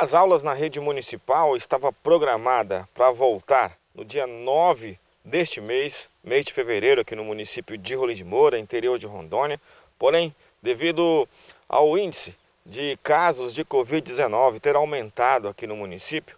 As aulas na rede municipal estava programada para voltar no dia 9 deste mês, mês de fevereiro, aqui no município de Rolim de Moura, interior de Rondônia. Porém, devido ao índice de casos de Covid-19 ter aumentado aqui no município,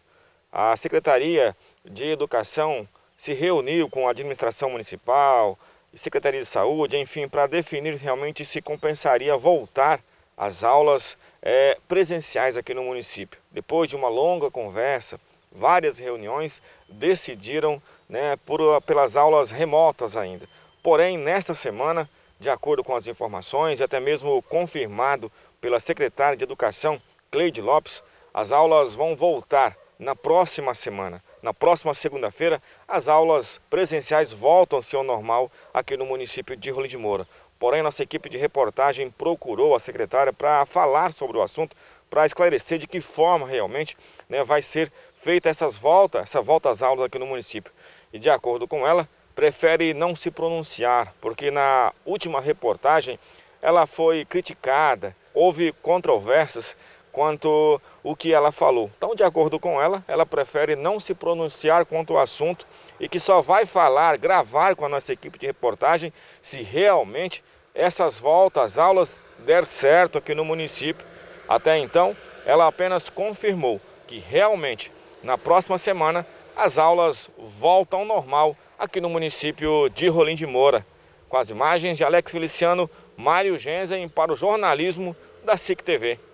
a Secretaria de Educação se reuniu com a administração municipal, Secretaria de Saúde, enfim, para definir realmente se compensaria voltar às aulas é, presenciais aqui no município. Depois de uma longa conversa, várias reuniões, decidiram né, por, ah, pelas aulas remotas ainda. Porém, nesta semana, de acordo com as informações e até mesmo confirmado pela secretária de Educação, Cleide Lopes, as aulas vão voltar na próxima semana. Na próxima segunda-feira, as aulas presenciais voltam-se ao normal aqui no município de Rolim de Moura. Porém, nossa equipe de reportagem procurou a secretária para falar sobre o assunto, para esclarecer de que forma realmente né, vai ser feita essas voltas, essa volta às aulas aqui no município. E de acordo com ela, prefere não se pronunciar, porque na última reportagem ela foi criticada, houve controvérsias quanto o que ela falou. Então, de acordo com ela, ela prefere não se pronunciar quanto ao assunto e que só vai falar, gravar com a nossa equipe de reportagem se realmente essas voltas, aulas der certo aqui no município. Até então, ela apenas confirmou que realmente na próxima semana as aulas voltam ao normal aqui no município de Rolim de Moura. Com as imagens de Alex Feliciano, Mário Genzen para o jornalismo da SIC TV.